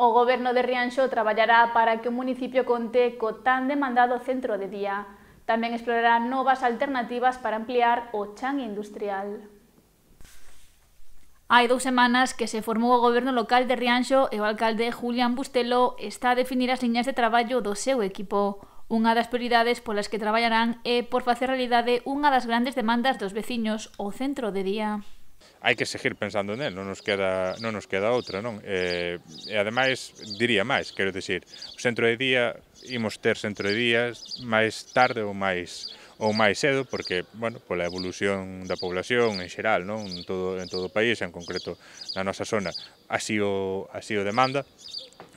O goberno de Rianxo traballará para que o municipio conte co tan demandado centro de día. Tamén explorará novas alternativas para ampliar o chan industrial. Hai dous semanas que se formou o goberno local de Rianxo e o alcalde Julián Bustelo está a definir as liñas de traballo do seu equipo. Unha das prioridades polas que traballarán é por facer realidade unha das grandes demandas dos veciños, o centro de día hai que seguir pensando nel, non nos queda, non nos queda outra, non? E, e ademais, diría máis, quero dicir, o centro de día, imos ter centro de días máis tarde ou máis ou máis cedo, porque, bueno, pola evolución da población en xeral, non? En todo, en todo o país, en concreto na nosa zona, así o, así o demanda,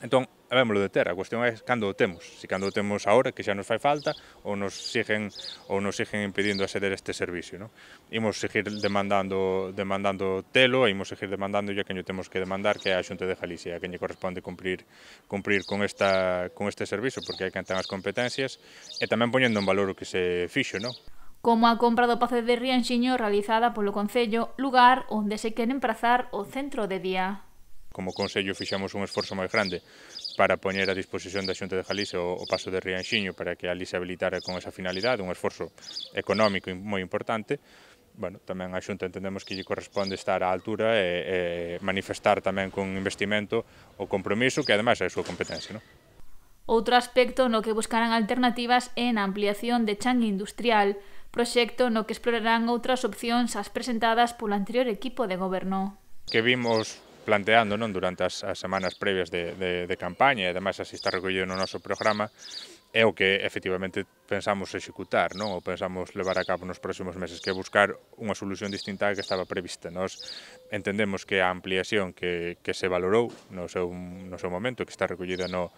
Entón, habémoslo de ter, a cuestión é cando o temos, se si cando o temos agora, que xa nos fai falta, ou nos siguen ou nos siguen impedindo acceder a este servicio, non? Imos seguir demandando demandando telo, e imos seguir demandando ya que temos que demandar que é a Xunta de Galicia, que lle corresponde cumprir cumprir con esta con este servicio, porque hai que as competencias, e tamén poñendo en valor o que se fixo, non? como a compra do Pazo de Rianxiño realizada polo Concello, lugar onde se quere emprazar o centro de día. Como Consello fixamos un esforzo moi grande para poñer a disposición da Xunta de Galicia o, o paso de Rianxiño para que ali se habilitara con esa finalidade, un esforzo económico moi importante, bueno, tamén a Xunta entendemos que lle corresponde estar á altura e, e manifestar tamén con investimento o compromiso que ademais é a súa competencia. Non? Outro aspecto no que buscarán alternativas é na ampliación de Chang Industrial, proxecto no que explorarán outras opcións as presentadas polo anterior equipo de goberno. Que vimos planteando non durante as, as semanas previas de, de, de campaña e ademais así está recollido no noso programa é o que efectivamente pensamos executar, non? Ou pensamos levar a cabo nos próximos meses, que é buscar unha solución distinta á que estaba prevista. Nos entendemos que a ampliación que, que se valorou no seu, no seu momento, que está recollida no,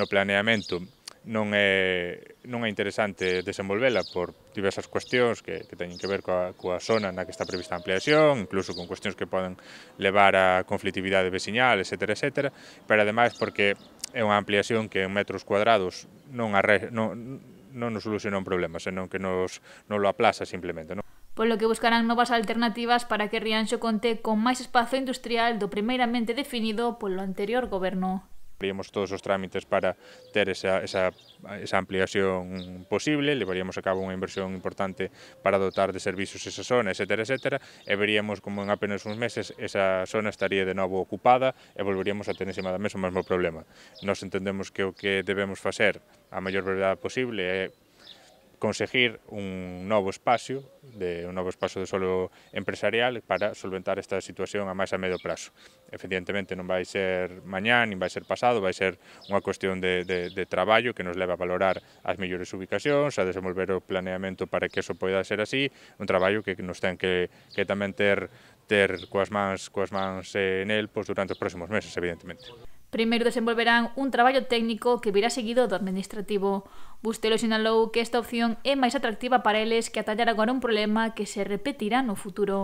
no planeamento, non é, non é interesante desenvolvela por diversas cuestións que, que teñen que ver coa, coa zona na que está prevista a ampliación, incluso con cuestións que poden levar a conflitividade veciñal, etc. etc. Pero ademais porque é unha ampliación que en metros cuadrados non, arre, non, non nos soluciona un problema, senón que nos, non lo aplaza simplemente. Non? polo que buscarán novas alternativas para que Rianxo conte con máis espazo industrial do primeiramente definido polo anterior goberno ampliemos todos os trámites para ter esa, esa, esa ampliación posible, levaríamos a cabo unha inversión importante para dotar de servizos esa zona, etc. etc e veríamos como en apenas uns meses esa zona estaría de novo ocupada e volveríamos a ter encima da mesa o mesmo problema. Nos entendemos que o que debemos facer a maior brevedade posible é conseguir un novo espacio, de, un novo espacio de solo empresarial para solventar esta situación a máis a medio prazo. Efectivamente non vai ser mañá, nin vai ser pasado, vai ser unha cuestión de, de, de traballo que nos leva a valorar as mellores ubicacións, a desenvolver o planeamento para que eso poida ser así, un traballo que nos ten que, que tamén ter ter coas mans, coas mans eh, pois, durante os próximos meses, evidentemente. Primeiro desenvolverán un traballo técnico que virá seguido do administrativo. Bustelo sinalou que esta opción é máis atractiva para eles que atallar agora un problema que se repetirá no futuro.